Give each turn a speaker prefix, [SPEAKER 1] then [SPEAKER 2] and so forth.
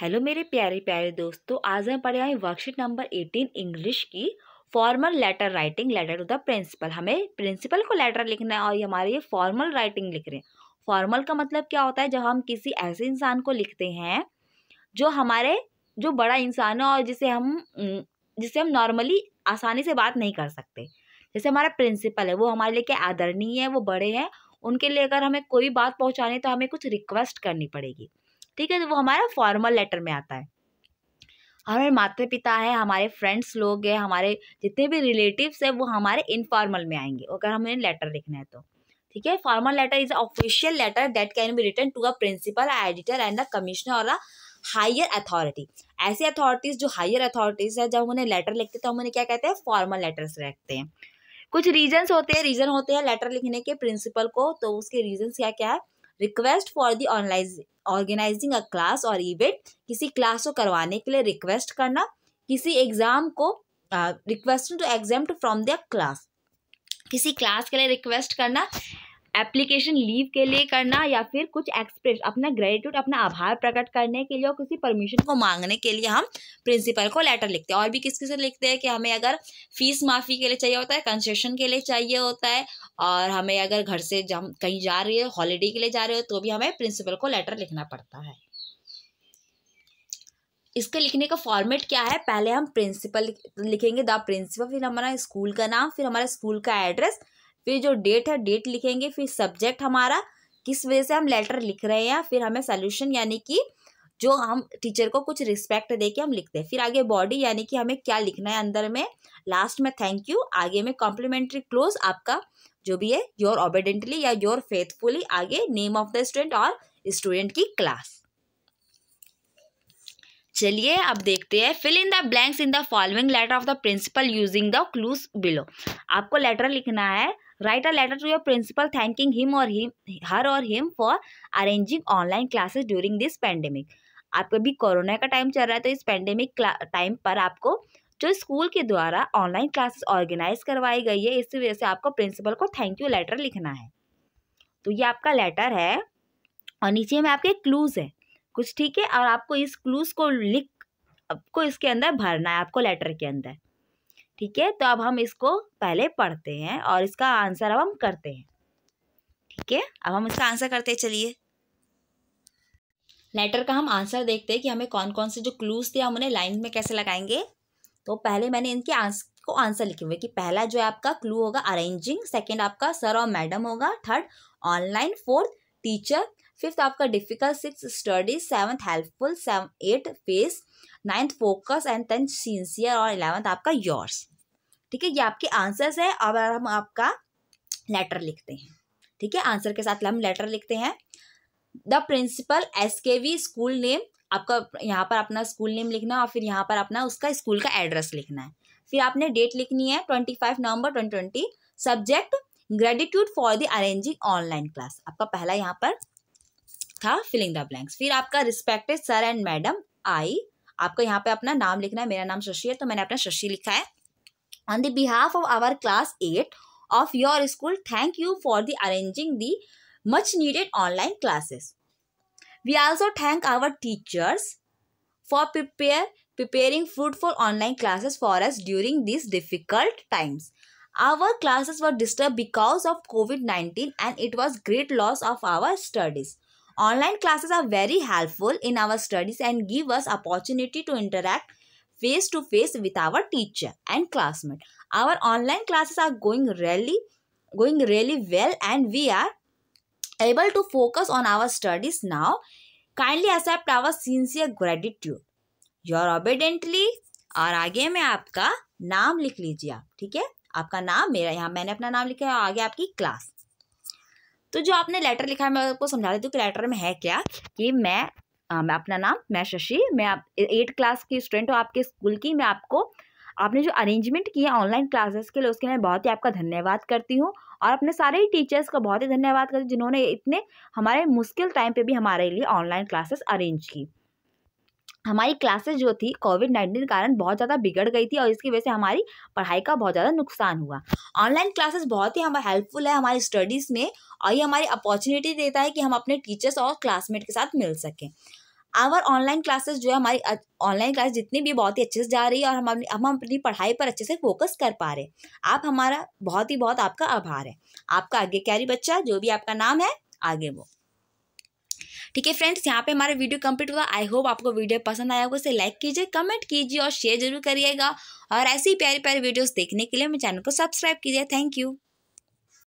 [SPEAKER 1] Hello मेरे प्यारे प्यारे दोस्तों आज हम पढ़े आए वर्कशीट नंबर एटीन इंग्लिश की formal letter writing letter to the principal हमें प्रिंसिपल को लेटर लिखना है और ये हमारे ये फॉर्मल राइटिंग लिख रहे हैं फॉर्मल का मतलब क्या होता है जब हम किसी ऐसे इंसान को लिखते हैं जो हमारे जो बड़ा इंसान है और जिसे हम जिसे हम नॉर्मली आसानी से बात नहीं कर सकते जैसे हमारा प्रिंसिपल है वो हमारे लिए क्या आदरणीय है वो बड़े हैं उनके लिए अगर हमें कोई बात पहुँचानी तो हमें कुछ रिक्वेस्ट करनी पड़ेगी ठीक है तो वो हमारा फॉर्मल लेटर में आता है हमारे माता पिता है हमारे फ्रेंड्स लोग हैं हमारे जितने भी रिलेटिव्स हैं वो हमारे इनफॉर्मल में आएंगे अगर हमें लेटर लिखना है तो ठीक है formal letter is official letter that can be written to a principal editor and the commissioner और अ हायर अथॉरिटी ऐसी अथॉरिटीज़ जो हायर अथॉरिटीज़ है जब हम उन्हें लेटर लिखते हैं तो हम उन्हें क्या कहते हैं फॉर्मल लेटर्स रखते हैं कुछ रीजन्स होते हैं रीज़न होते हैं लेटर लिखने के प्रिंसिपल को तो उसके रीजन क्या क्या है रिक्वेस्ट फॉर दी ऑनलाइज ऑर्गेनाइजिंग अ क्लास और इवेंट किसी क्लास को करवाने के लिए रिक्वेस्ट करना किसी एग्ज़ाम को request to exam from the class किसी क्लास के लिए रिक्वेस्ट करना एप्लीकेशन लीव के लिए करना या फिर कुछ एक्सप्रेस अपना ग्रेटिट्यूड अपना आभार प्रकट करने के लिए और किसी परमिशन को मांगने के लिए हम प्रिंसिपल को लेटर लिखते हैं और भी किस किस लिखते हैं कि हमें अगर फीस माफ़ी के लिए चाहिए होता है कंसेशन के लिए चाहिए होता है और हमें अगर घर से जम कहीं जा रही है हॉलीडे के लिए जा रहे हो तो भी हमें प्रिंसिपल को लेटर लिखना पड़ता है इसके लिखने का फॉर्मेट क्या है पहले हम प्रिंसिपल लिखेंगे द प्रिंसिपल फिर हमारा स्कूल का नाम फिर हमारा स्कूल का एड्रेस फिर जो डेट है डेट लिखेंगे फिर सब्जेक्ट हमारा किस वजह से हम लेटर लिख रहे हैं फिर हमें सोल्यूशन यानी कि जो हम टीचर को कुछ रिस्पेक्ट दे के हम लिखते हैं फिर आगे बॉडी यानी कि हमें क्या लिखना है अंदर में लास्ट में थैंक यू आगे में कॉम्प्लीमेंट्री क्लोज आपका जो भी है योर ओबेडेंटली या योर फेथफुली आगे नेम ऑफ द स्टूडेंट और स्टूडेंट की क्लास चलिए अब देखते हैं fill in the blanks in the following letter of the principal using the clues below आपको लेटर लिखना है write a letter to your principal thanking him और हिम हर और him for arranging online classes during this pandemic आपका भी corona का time चल रहा है तो इस पैंडेमिक टाइम पर आपको जो स्कूल के द्वारा ऑनलाइन क्लासेस ऑर्गेनाइज करवाई गई है इसी वजह से आपको प्रिंसिपल को थैंक यू लेटर लिखना है तो ये आपका लेटर है और नीचे में आपके क्लूज़ है कुछ ठीक है और आपको इस क्लूज़ को लिख आपको इसके अंदर भरना है आपको लेटर के अंदर ठीक है तो अब हम इसको पहले पढ़ते हैं और इसका आंसर अब हम करते हैं ठीक है अब हम इसका आंसर करते चलिए लेटर का हम आंसर देखते हैं कि हमें कौन कौन से जो क्लूज थे हम उन्हें लाइन में कैसे लगाएंगे तो पहले मैंने इनके आंसर को आंसर लिखे हुए कि पहला जो है आपका क्लू होगा अरेंजिंग सेकेंड आपका सर और मैडम होगा third online fourth teacher fifth आपका difficult six study seventh helpful seven eight face ninth focus and tenth sincere और इलेवंथ आपका योर्स ठीक है ये आपके आंसर्स है अब हम आपका लेटर लिखते हैं ठीक है आंसर के साथ हम लेटर लिखते हैं the principal S K V school name आपका यहाँ पर अपना स्कूल नेम लिखना और फिर यहाँ पर अपना उसका स्कूल का एड्रेस लिखना है फिर आपने डेट लिखनी है twenty five November twenty twenty subject gratitude for the arranging online class आपका पहला यहाँ पर था फिलिंग द ब्लैंक्स फिर आपका respected sir and madam I आपको यहाँ पे अपना नाम लिखना है मेरा नाम शशि है तो मैंने अपना शशि लिखा है on the behalf of our class at of your school thank you for the arranging the much needed online classes we also thank our teachers for prepare preparing fruitful online classes for us during this difficult times our classes were disturb because of covid nineteen and it was great loss of our studies Online classes are very helpful in our studies and give us opportunity to interact face to face with our teacher and classmate. Our online classes are going really going really well and we are able to focus on our studies now. Kindly accept our sincere gratitude. Your obediently और आगे में आपका नाम लिख लीजिए आप ठीक है आपका नाम मेरा यहाँ मैंने अपना नाम लिखा है और आगे आपकी क्लास तो जो आपने लेटर लिखा है मैं आपको समझा देती हूँ कि लेटर में है क्या कि मैं आ, मैं अपना नाम मैं शशि मैं आप एट क्लास की स्टूडेंट हूँ आपके स्कूल की मैं आपको आपने जो अरेंजमेंट किया ऑनलाइन क्लासेस के लिए उसके लिए बहुत ही आपका धन्यवाद करती हूँ और अपने सारे ही टीचर्स का बहुत ही धन्यवाद करती हूँ जिन्होंने इतने हमारे मुश्किल टाइम पे भी हमारे लिए ऑनलाइन क्लासेस अरेंज की हमारी क्लासेस जो थी कोविड नाइन्टीन के कारण बहुत ज़्यादा बिगड़ गई थी और इसकी वजह से हमारी पढ़ाई का बहुत ज़्यादा नुकसान हुआ ऑनलाइन क्लासेस बहुत ही हमारा हेल्पफुल है हमारी स्टडीज़ में और ये हमारी अपॉर्चुनिटी देता है कि हम अपने टीचर्स और क्लासमेट के साथ मिल सकें आवर ऑनलाइन क्लासेस जो है हमारी ऑनलाइन क्लास जितनी भी बहुत ही अच्छे से जा रही है और हम अपनी हम अपनी पढ़ाई पर अच्छे से फोकस कर पा रहे आप हमारा बहुत ही बहुत आपका आभार है आपका आगे कैरी बच्चा जो भी आपका नाम है आगे वो ठीक है फ्रेंड्स यहाँ पे हमारा वीडियो कंप्लीट हुआ आई होप आपको वीडियो पसंद आया होगा उसे लाइक कीजिए कमेंट कीजिए और शेयर जरूर करिएगा और ऐसी प्यारी प्यारी वीडियोस देखने के लिए मेरे चैनल को सब्सक्राइब कीजिए थैंक यू